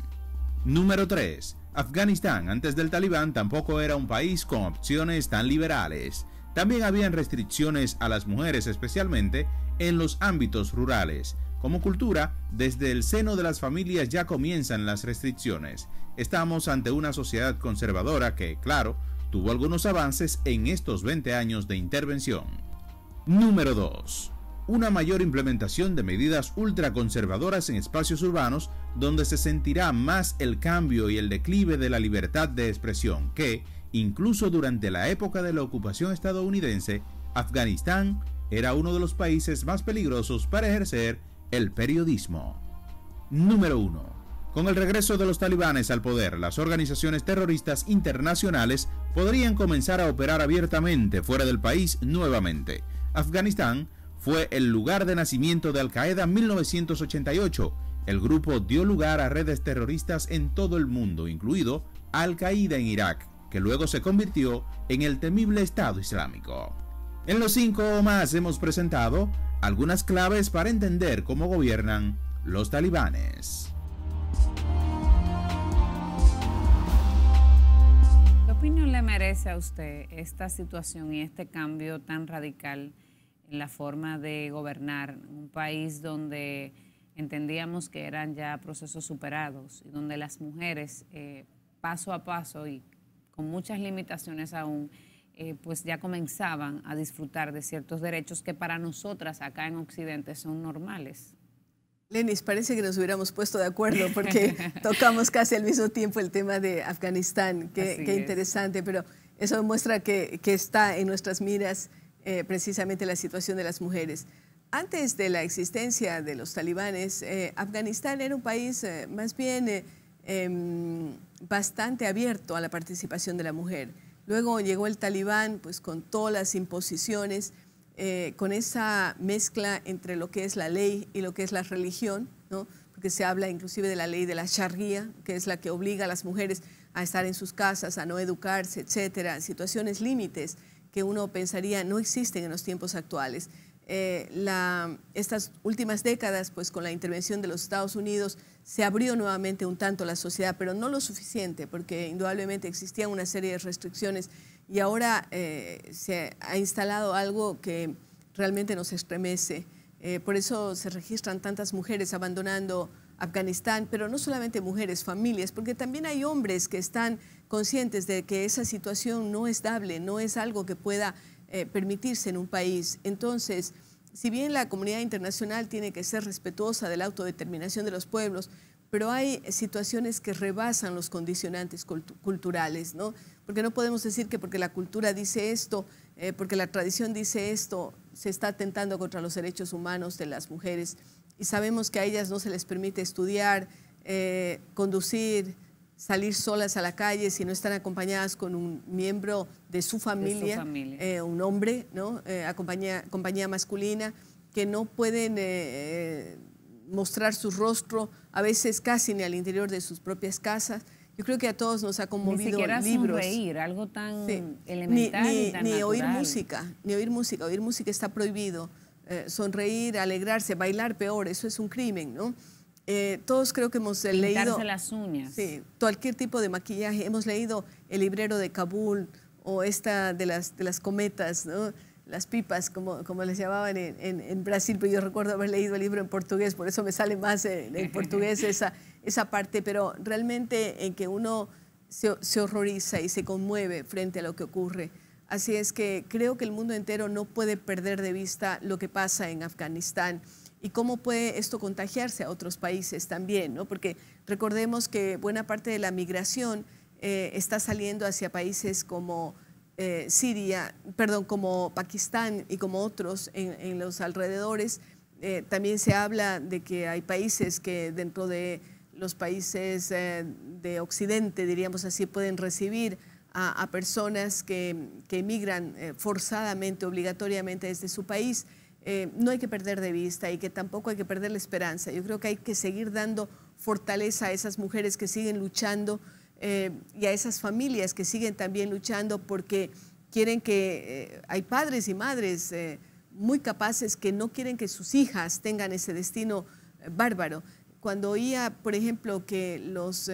Número 3. Afganistán antes del talibán tampoco era un país con opciones tan liberales. También habían restricciones a las mujeres, especialmente en los ámbitos rurales. Como cultura, desde el seno de las familias ya comienzan las restricciones. Estamos ante una sociedad conservadora que, claro, tuvo algunos avances en estos 20 años de intervención. Número 2 una mayor implementación de medidas ultraconservadoras en espacios urbanos donde se sentirá más el cambio y el declive de la libertad de expresión que, incluso durante la época de la ocupación estadounidense, Afganistán era uno de los países más peligrosos para ejercer el periodismo. Número 1. Con el regreso de los talibanes al poder, las organizaciones terroristas internacionales podrían comenzar a operar abiertamente fuera del país nuevamente. Afganistán fue el lugar de nacimiento de Al Qaeda en 1988. El grupo dio lugar a redes terroristas en todo el mundo, incluido Al Qaeda en Irak, que luego se convirtió en el temible Estado Islámico. En los cinco o más hemos presentado algunas claves para entender cómo gobiernan los talibanes. ¿Qué opinión le merece a usted esta situación y este cambio tan radical? en la forma de gobernar, un país donde entendíamos que eran ya procesos superados y donde las mujeres eh, paso a paso y con muchas limitaciones aún, eh, pues ya comenzaban a disfrutar de ciertos derechos que para nosotras acá en Occidente son normales. Lenis, parece que nos hubiéramos puesto de acuerdo porque [LAUGHS] tocamos casi al mismo tiempo el tema de Afganistán. Qué, qué interesante, pero eso muestra que, que está en nuestras miras eh, precisamente la situación de las mujeres. Antes de la existencia de los talibanes, eh, Afganistán era un país eh, más bien em, bastante abierto a la participación de la mujer. Luego llegó el talibán pues, con todas las imposiciones, con esa mezcla entre lo que es la ley y lo que es la religión, porque se habla inclusive de la ley de la sharia, que es la que obliga a las mujeres a estar en sus casas, a no educarse, etcétera, situaciones límites que uno pensaría no existen en los tiempos actuales. Eh, estas últimas décadas, pues con la intervención de los Estados Unidos, se abrió nuevamente un tanto la sociedad, pero no lo suficiente, porque indudablemente existían una serie de restricciones y ahora eh, se ha instalado algo que realmente nos estremece. Eh, por eso se registran tantas mujeres abandonando Afganistán, pero no solamente mujeres, familias, porque también hay hombres que están conscientes de que esa situación no es dable, no es algo que pueda eh, permitirse en un país. Entonces, si bien la comunidad internacional tiene que ser respetuosa de la autodeterminación de los pueblos, pero hay situaciones que rebasan los condicionantes culturales, ¿no? Porque no podemos decir que porque la cultura dice esto, eh, porque la tradición dice esto, se está atentando contra los derechos humanos de las mujeres y sabemos que a ellas no se les permite estudiar, eh, conducir, salir solas a la calle si no están acompañadas con un miembro de su familia, eh, un hombre, ¿no? Eh, compañía, compañía, masculina, que no pueden mostrar su rostro, a veces casi ni al interior de sus propias casas. Yo creo que a todos nos ha conmovido ni libros. algo tan ni, ni oír música, ni oír música, oír música está prohibido. Eh, sonreír, alegrarse, bailar peor, eso es un crimen, eh, todos creo que hemos Pintarse leído... las uñas. Sí, cualquier tipo de maquillaje. Hemos leído El librero de Kabul o esta de las, de las cometas, las pipas, como, como les llamaban en, Brasil, pero yo recuerdo haber leído el libro en portugués, por eso me sale más en, [LAUGHS] portugués esa, parte, pero realmente en que uno se horroriza y se conmueve frente a lo que ocurre. Así es que creo que el mundo entero no puede perder de vista lo que pasa en Afganistán y cómo puede esto contagiarse a otros países también, ¿no? Porque recordemos que buena parte de la migración eh, está saliendo hacia países como eh, Siria, perdón, como Pakistán y como otros en, los alrededores. Eh, también se habla de que hay países que dentro de los países de Occidente, diríamos así, pueden recibir a, personas que, que emigran eh, forzadamente, obligatoriamente desde su país, eh, no hay que perder de vista y que tampoco hay que perder la esperanza. Yo creo que hay que seguir dando fortaleza a esas mujeres que siguen luchando eh, y a esas familias que siguen también luchando porque quieren que hay padres y madres muy capaces que no quieren que sus hijas tengan ese destino bárbaro. Cuando oía, por ejemplo, que los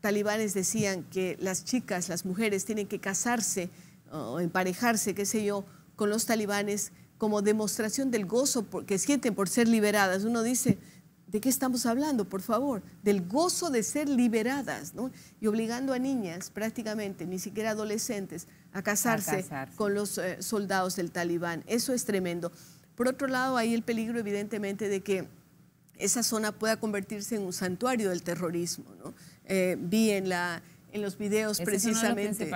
talibanes decían que las chicas, las mujeres, tienen que casarse o emparejarse, qué sé yo, con los talibanes como demostración del gozo que sienten por ser liberadas. Uno dice, ¿de qué estamos hablando, por favor? Del gozo de ser liberadas, ¿no? Y obligando a niñas, prácticamente, ni siquiera adolescentes, a casarse, con los eh, soldados del talibán. Eso es tremendo. Por otro lado, hay el peligro, evidentemente, de que esa zona pueda convertirse en un santuario del terrorismo, ¿no? Eh, vi en la en los videos precisamente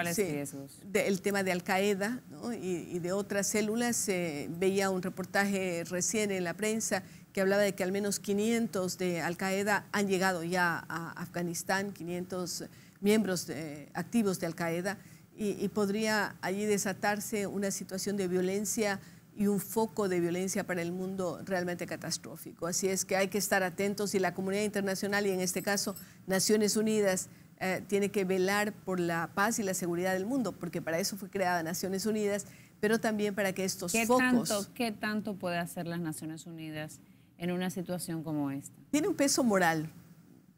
el tema de Al Qaeda y, de otras células. se veía un reportaje recién en la prensa que hablaba de que al menos 500 de Al Qaeda han llegado ya a Afganistán, 500 miembros activos de Al Qaeda, y, y podría allí desatarse una situación de violencia y un foco de violencia para el mundo realmente catastrófico. Así es que hay que estar atentos y la comunidad internacional y en este caso Naciones Unidas eh, tiene que velar por la paz y la seguridad del mundo, porque para eso fue creada Naciones Unidas, pero también para que estos ¿Qué focos... Tanto, ¿Qué tanto puede hacer las Naciones Unidas en una situación como esta? Tiene un peso moral.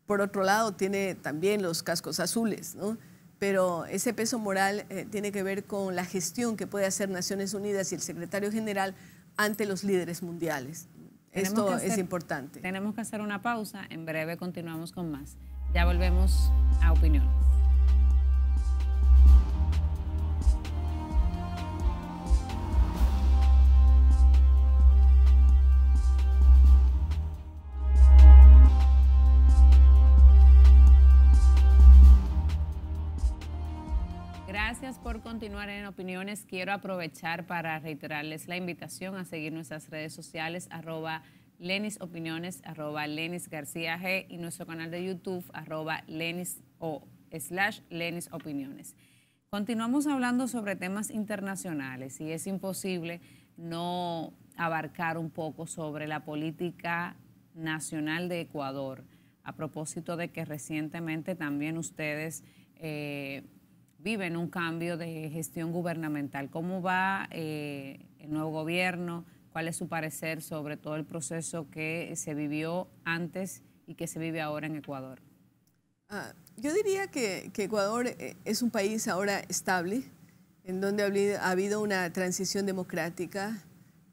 Por otro lado, tiene también los cascos azules, ¿no? pero ese peso moral eh, tiene que ver con la gestión que puede hacer Naciones Unidas y el secretario general ante los líderes mundiales. Esto es importante. Tenemos que hacer una pausa, en breve continuamos con más. Ya volvemos a Opinión. gracias por continuar en Opiniones. Quiero aprovechar para reiterarles la invitación a seguir nuestras redes sociales, arroba Lenis Opiniones, arroba Lenis García G y nuestro canal de YouTube, arroba Lenis o slash Lenis Opiniones. Continuamos hablando sobre temas internacionales y es imposible no abarcar un poco sobre la política nacional de Ecuador, a propósito de que recientemente también ustedes eh, viven un cambio de gestión gubernamental. ¿Cómo va eh, el nuevo gobierno? ¿Cuál es su parecer sobre todo el proceso que se vivió antes y que se vive ahora en Ecuador? Ah, yo diría que, Ecuador eh, es un país ahora estable, en donde ha habido una transición democrática.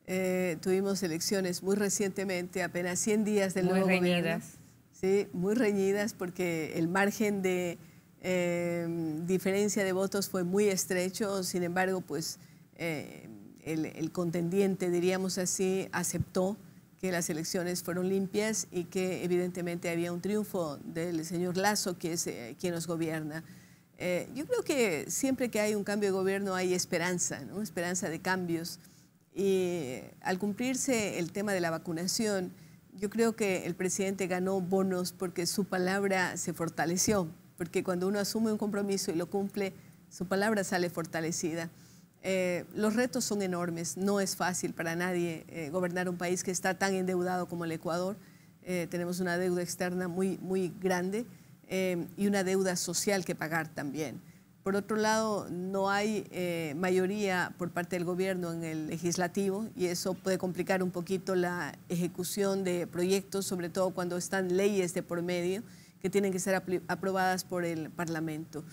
Eh, tuvimos elecciones muy recientemente, apenas 100 días del muy reñidas. Sí, muy reñidas porque el margen de eh, diferencia de votos fue muy estrecho, sin embargo, pues eh, el, contendiente, diríamos así, aceptó que las elecciones fueron limpias y que evidentemente había un triunfo del señor Lazo, que es eh, quien nos gobierna. Eh, yo creo que siempre que hay un cambio de gobierno hay esperanza, ¿no? esperanza de cambios. Y al cumplirse el tema de la vacunación, yo creo que el presidente ganó bonos porque su palabra se fortaleció porque cuando uno asume un compromiso y lo cumple, su palabra sale fortalecida. Eh, los retos son enormes, no es fácil para nadie eh, gobernar un país que está tan endeudado como el Ecuador. Eh, tenemos una deuda externa muy, muy grande y una deuda social que pagar también. Por otro lado, no hay mayoría por parte del gobierno en el legislativo y eso puede complicar un poquito la ejecución de proyectos, sobre todo cuando están leyes de por medio que tienen que ser aprobadas por el Parlamento.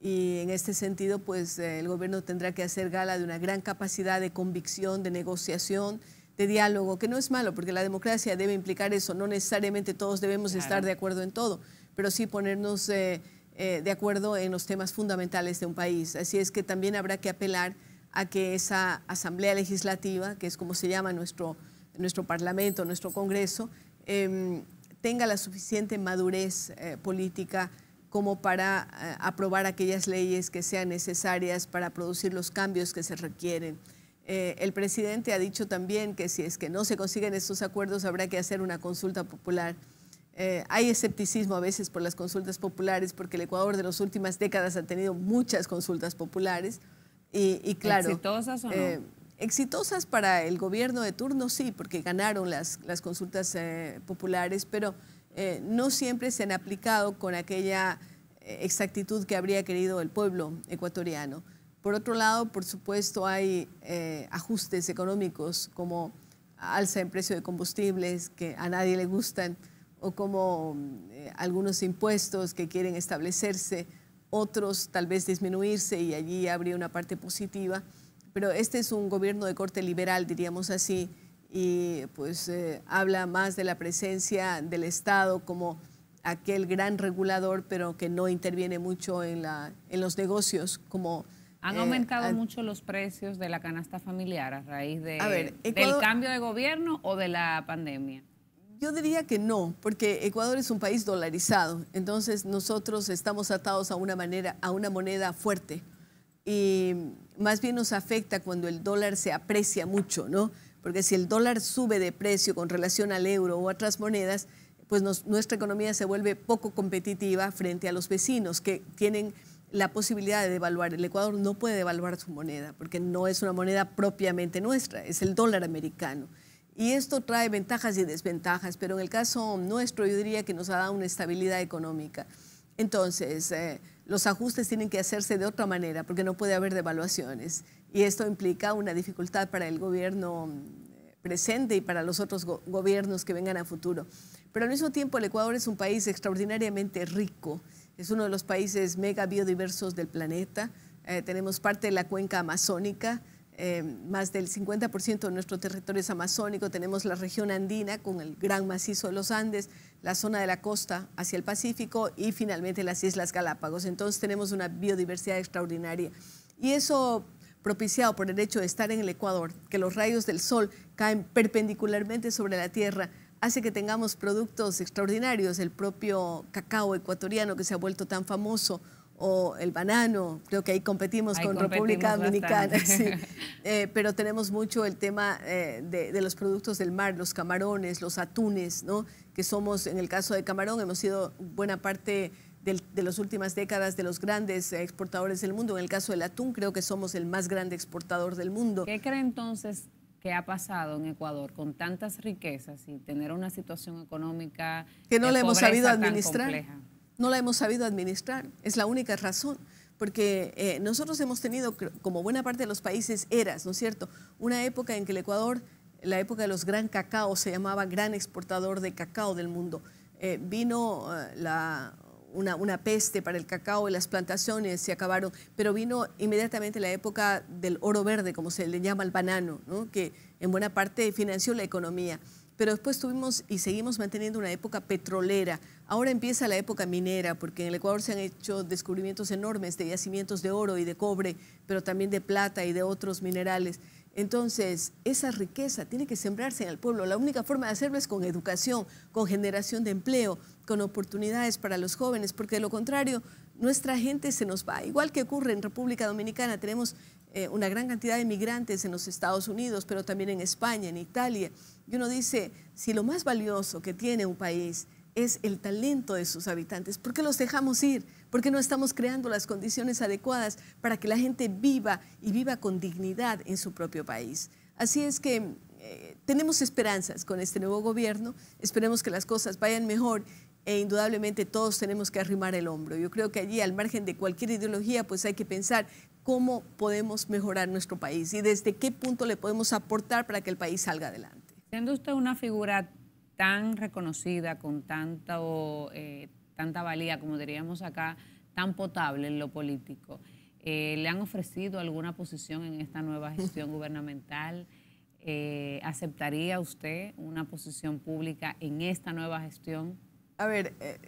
Y en este sentido, pues eh, el gobierno tendrá que hacer gala de una gran capacidad de convicción, de negociación, de diálogo, que no es malo, porque la democracia debe implicar eso. No necesariamente todos debemos estar de acuerdo en todo, pero sí ponernos eh, eh, de acuerdo en los temas fundamentales de un país. Así es que también habrá que apelar a que esa asamblea legislativa, que es como se llama nuestro, nuestro parlamento, nuestro Congreso, em, tenga la suficiente madurez eh, política como para eh, aprobar aquellas leyes que sean necesarias para producir los cambios que se requieren. Eh, el presidente ha dicho también que si es que no se consiguen estos acuerdos habrá que hacer una consulta popular. hay escepticismo a veces por las consultas populares porque el Ecuador de las últimas décadas ha tenido muchas consultas populares y, y claro... ¿Exitosas o no? Exitosas para el gobierno de turno, sí, porque ganaron las, las consultas eh, populares, pero eh, no siempre se han aplicado con aquella eh, exactitud que habría querido el pueblo ecuatoriano. Por otro lado, por supuesto, hay ajustes económicos como alza en precio de combustibles que a nadie le gustan o como algunos impuestos que quieren establecerse, otros tal vez disminuirse y allí habría una parte positiva pero este es un gobierno de corte liberal, diríamos así, y pues eh, habla más de la presencia del Estado como aquel gran regulador, pero que no interviene mucho en, la, en los negocios como... Han eh, aumentado mucho los precios de la canasta familiar a raíz del cambio de gobierno o de la pandemia. Yo diría que no, porque Ecuador es un país dolarizado, entonces nosotros estamos atados a una manera, a una moneda fuerte y más bien nos afecta cuando el dólar se aprecia mucho, ¿no? Porque si el dólar sube de precio con relación al euro o otras monedas, pues nuestra economía se vuelve poco competitiva frente a los vecinos que tienen la posibilidad de devaluar. El Ecuador no puede devaluar su moneda porque no es una moneda propiamente nuestra, es el dólar americano. Y esto trae ventajas y desventajas, pero en el caso nuestro yo diría que nos ha dado una estabilidad económica. Entonces, eh, los ajustes tienen que hacerse de otra manera porque no puede haber devaluaciones. Y esto implica una dificultad para el gobierno mm, presente y para los otros gobiernos que vengan a futuro. Pero al mismo tiempo el Ecuador es un país extraordinariamente rico, es uno de los países mega biodiversos del planeta, eh, tenemos parte de la cuenca amazónica, eh, más del 50% de nuestro territorio es amazónico, tenemos la región andina con el gran macizo de los Andes, la zona de la costa hacia el Pacífico y finalmente las Islas Galápagos. Entonces tenemos una biodiversidad extraordinaria. Y eso propiciado por el hecho de estar en el Ecuador, que los rayos del sol caen perpendicularmente sobre la Tierra, hace que tengamos productos extraordinarios, el propio cacao ecuatoriano que se ha vuelto tan famoso, o el banano, creo que ahí competimos con República Dominicana, sí. [LAUGHS] Eh, pero tenemos mucho el tema eh, de, los productos del mar, los camarones, los atunes, ¿no? que somos, en el caso de camarón, hemos sido buena parte de las últimas décadas de los grandes exportadores del mundo. En el caso del atún, creo que somos el más grande exportador del mundo. ¿Qué cree entonces que ha pasado en Ecuador con tantas riquezas y tener una situación económica que no la hemos sabido administrar? Compleja? No la hemos sabido administrar, es la única razón porque eh, nosotros hemos tenido, como buena parte de los países, eras, ¿no es cierto? Una época en que el Ecuador, la época de los gran cacao, se llamaba gran exportador de cacao del mundo. Eh, vino eh, una, peste para el cacao y las plantaciones se acabaron, pero vino inmediatamente la época del oro verde, como se le llama al banano, que en buena parte financió la economía pero después tuvimos y seguimos manteniendo una época petrolera. Ahora empieza la época minera, porque en el Ecuador se han hecho descubrimientos enormes de yacimientos de oro y de cobre, pero también de plata y de otros minerales. Entonces, esa riqueza tiene que sembrarse en el pueblo. La única forma de hacerlo es con educación, con generación de empleo, con oportunidades para los jóvenes, porque de lo contrario, nuestra gente se nos va. Igual que ocurre en República Dominicana, tenemos eh, una gran cantidad de migrantes en los Estados Unidos, pero también en España, en Italia. Y uno dice, si lo más valioso que tiene un país es el talento de sus habitantes, ¿por qué los dejamos ir? ¿Por qué no estamos creando las condiciones adecuadas para que la gente viva y viva con dignidad en su propio país? Así es que eh, tenemos esperanzas con este nuevo gobierno, esperemos que las cosas vayan mejor e indudablemente todos tenemos que arrimar el hombro. Yo creo que allí, al margen de cualquier ideología, pues hay que pensar cómo podemos mejorar nuestro país y desde qué punto le podemos aportar para que el país salga adelante. Siendo usted una figura tan reconocida, con tanto, eh, tanta valía, como diríamos acá, tan potable en lo político, eh, ¿le han ofrecido alguna posición en esta nueva gestión [LAUGHS] gubernamental? Eh, ¿Aceptaría usted una posición pública en esta nueva gestión? A ver, eh,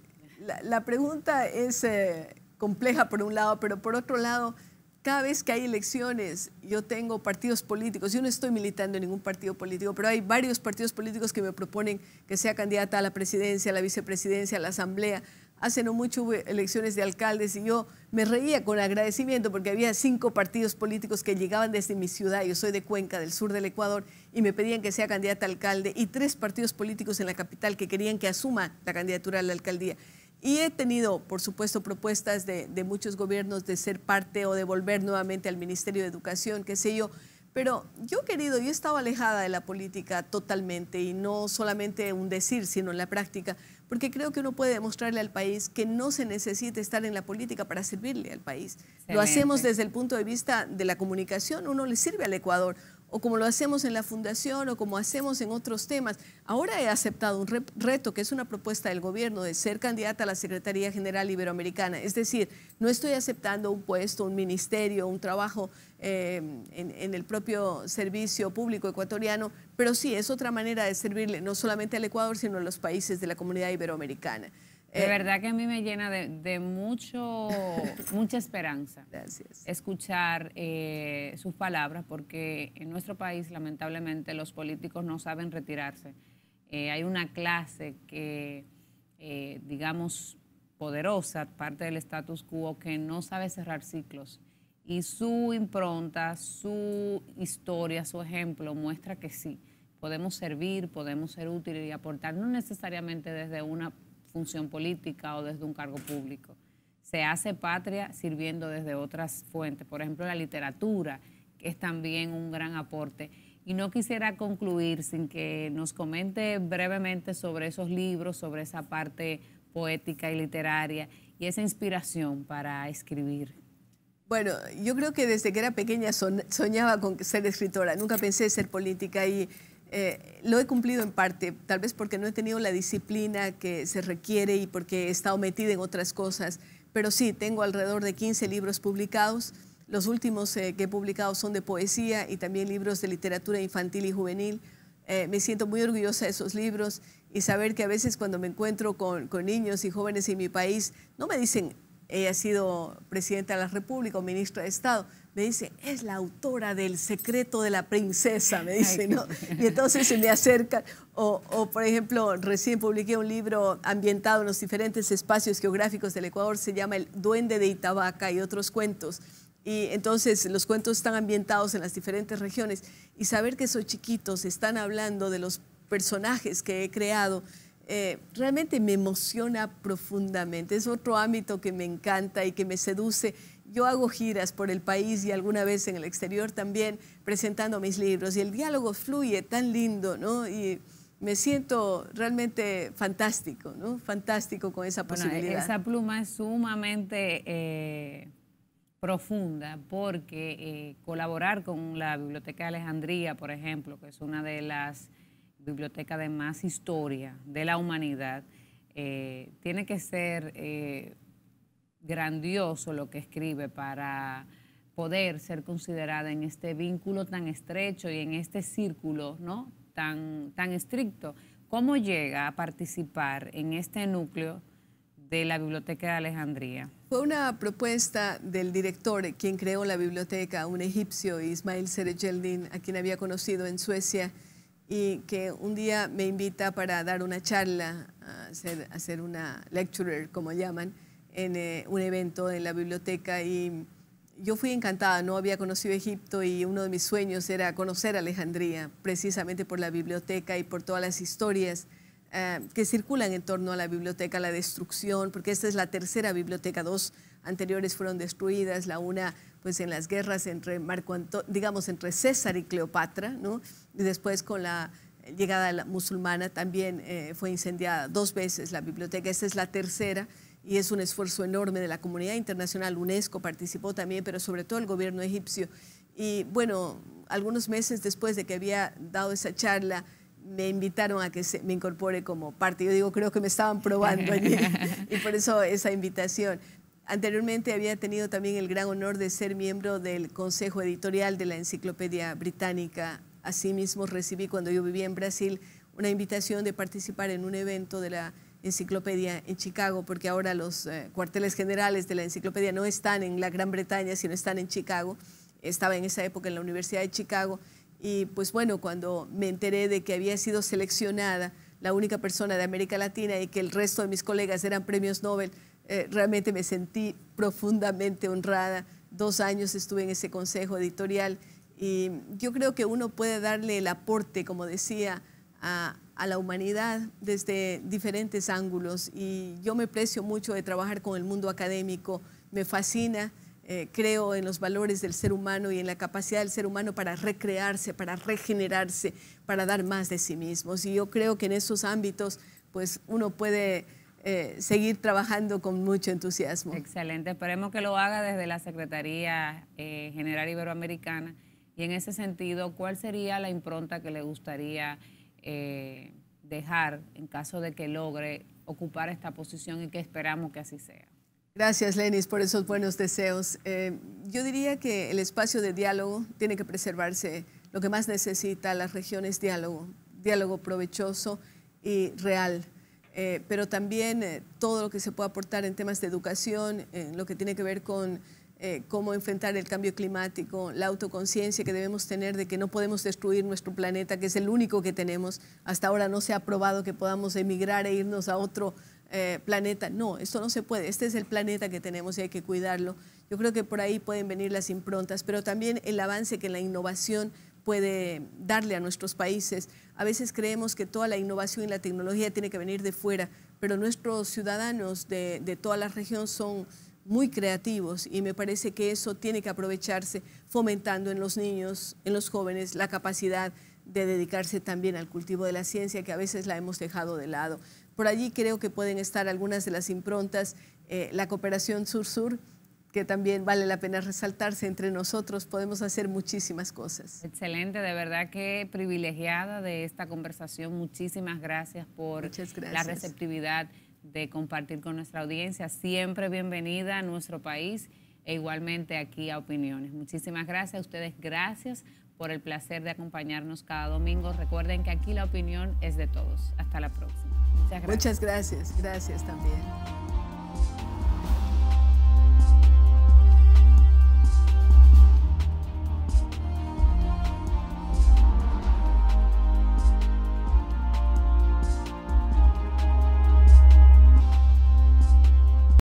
la, la, pregunta es eh, compleja por un lado, pero por otro lado, cada vez que hay elecciones, yo tengo partidos políticos, yo no estoy militando en ningún partido político, pero hay varios partidos políticos que me proponen que sea candidata a la presidencia, a la vicepresidencia, a la asamblea, Hace no mucho hubo elecciones de alcaldes y yo me reía con agradecimiento porque había cinco partidos políticos que llegaban desde mi ciudad, yo soy de Cuenca, del sur del Ecuador, y me pedían que sea candidata a alcalde, y tres partidos políticos en la capital que querían que asuma la candidatura a la alcaldía. Y he tenido, por supuesto, propuestas de, muchos gobiernos de ser parte o de volver nuevamente al Ministerio de Educación, qué sé yo. Pero yo, querido, yo he estado alejada de la política totalmente y no solamente un decir, sino en la práctica porque creo que uno puede demostrarle al país que no se necesita estar en la política para servirle al país. Lo hacemos desde el punto de vista de la comunicación, uno le sirve al Ecuador, o como lo hacemos en la fundación o como hacemos en otros temas. Ahora he aceptado un reto que es una propuesta del gobierno de ser candidata a la Secretaría General Iberoamericana. Es decir, no estoy aceptando un puesto, un ministerio, un trabajo eh, en el propio servicio público ecuatoriano, pero sí es otra manera de servirle no solamente al Ecuador, sino a los países de la comunidad iberoamericana. De eh, verdad que a mí me llena de, mucho, [LAUGHS] mucha esperanza escuchar eh, sus palabras, porque en nuestro país, lamentablemente, los políticos no saben retirarse. Eh, hay una clase que, digamos, poderosa, parte del status quo, que no sabe cerrar ciclos. Y su impronta, su historia, su ejemplo muestra que sí, podemos servir, podemos ser útiles y aportar, no necesariamente desde una función política o desde un cargo público. Se hace patria sirviendo desde otras fuentes. Por ejemplo, la literatura que es también un gran aporte. Y no quisiera concluir sin que nos comente brevemente sobre esos libros, sobre esa parte poética y literaria y esa inspiración para escribir. Bueno, yo creo que desde que era pequeña soñaba con ser escritora, nunca pensé ser política y eh, lo he cumplido en parte, tal vez porque no he tenido la disciplina que se requiere y porque he estado metida en otras cosas, pero sí, tengo alrededor de 15 libros publicados. Los últimos eh, que he publicado son de poesía y también libros de literatura infantil y juvenil. Eh, me siento muy orgullosa de esos libros y saber que a veces cuando me encuentro con, con niños y jóvenes en mi país, no me dicen, ella ha sido presidenta de la República o ministra de Estado, me dice, es la autora del secreto de la princesa, me dice, ¿no? Y entonces se me acerca, o, o, por ejemplo, recién publiqué un libro ambientado en los diferentes espacios geográficos del Ecuador, se llama El Duende de Itabaca y otros cuentos. Y entonces los cuentos están ambientados en las diferentes regiones. Y saber que esos chiquitos están hablando de los personajes que he creado, eh, realmente me emociona profundamente. Es otro ámbito que me encanta y que me seduce. Yo hago giras por el país y alguna vez en el exterior también presentando mis libros y el diálogo fluye tan lindo, ¿no? Y me siento realmente fantástico, ¿no? Fantástico con esa posibilidad. esa pluma es sumamente eh, profunda porque eh, colaborar con la Biblioteca de Alejandría, por ejemplo, que es una de las biblioteca de más historia de la humanidad, eh, tiene que ser eh, grandioso lo que escribe para poder ser considerada en este vínculo tan estrecho y en este círculo ¿no? tan, tan estricto. ¿Cómo llega a participar en este núcleo de la Biblioteca de Alejandría? Fue una propuesta del director quien creó la biblioteca, un egipcio, Ismail Serejeldin, a quien había conocido en Suecia, y que un día me invita para dar una charla, hacer una lecturer, como llaman, en eh, un evento en la biblioteca y yo fui encantada, no había conocido Egipto y uno de mis sueños era conocer Alejandría, precisamente por la biblioteca y por todas las historias eh, que circulan en torno a la biblioteca, la destrucción, porque esta es la tercera biblioteca, dos anteriores fueron destruidas, la una pues en las guerras entre Marco digamos entre César y Cleopatra, ¿no? Y después con la llegada musulmana también eh, fue incendiada dos veces la biblioteca, esta es la tercera y es un esfuerzo enorme de la comunidad internacional, UNESCO participó también, pero sobre todo el gobierno egipcio. Y bueno, algunos meses después de que había dado esa charla, me invitaron a que me incorpore como parte. Yo digo, creo que me estaban probando allí [LAUGHS] y por eso esa invitación. Anteriormente había tenido también el gran honor de ser miembro del Consejo Editorial de la Enciclopedia Británica. Asimismo, recibí cuando yo vivía en Brasil una invitación de participar en un evento de la enciclopedia en Chicago, porque ahora los eh, cuarteles generales de la enciclopedia no están en la Gran Bretaña, sino están en Chicago. Estaba en esa época en la Universidad de Chicago y pues bueno, cuando me enteré de que había sido seleccionada la única persona de América Latina y que el resto de mis colegas eran premios Nobel, eh, realmente me sentí profundamente honrada. Dos años estuve en ese consejo editorial y yo creo que uno puede darle el aporte, como decía, a, la humanidad desde diferentes ángulos y yo me precio mucho de trabajar con el mundo académico, me fascina, eh, creo en los valores del ser humano y en la capacidad del ser humano para recrearse, para regenerarse, para dar más de sí mismos y yo creo que en esos ámbitos pues uno puede eh, seguir trabajando con mucho entusiasmo. Excelente, esperemos que lo haga desde la Secretaría eh, General Iberoamericana. Y en ese sentido, ¿cuál sería la impronta que le gustaría eh, dejar en caso de que logre ocupar esta posición y que esperamos que así sea? Gracias, Lenis, por esos buenos deseos. yo diría que el espacio de diálogo tiene que preservarse. Lo que más necesita las regiones diálogo, diálogo provechoso y real. Eh, pero también eh, todo lo que se puede aportar en temas de educación, en lo que tiene que ver con eh, cómo enfrentar el cambio climático, la autoconciencia que debemos tener de que no podemos destruir nuestro planeta, que es el único que tenemos. Hasta ahora no se ha probado que podamos emigrar e irnos a otro planeta. No, esto no se puede. Este es el planeta que tenemos y hay que cuidarlo. Yo creo que por ahí pueden venir las improntas, pero también el avance que la innovación puede darle a nuestros países. A veces creemos que toda la innovación y la tecnología tiene que venir de fuera, pero nuestros ciudadanos de, de toda la región son muy creativos y me parece que eso tiene que aprovecharse fomentando en los niños, en los jóvenes, la capacidad de dedicarse también al cultivo de la ciencia, que a veces la hemos dejado de lado. Por allí creo que pueden estar algunas de las improntas, eh, la cooperación sur-sur, que también vale la pena resaltarse entre nosotros, podemos hacer muchísimas cosas. Excelente, de verdad que privilegiada de esta conversación. Muchísimas gracias por la receptividad de compartir con nuestra audiencia. Siempre bienvenida a nuestro país e igualmente aquí a Opiniones. Muchísimas gracias a ustedes, gracias por el placer de acompañarnos cada domingo. Recuerden que aquí la opinión es de todos. Hasta la próxima. Muchas gracias. Muchas gracias, gracias también.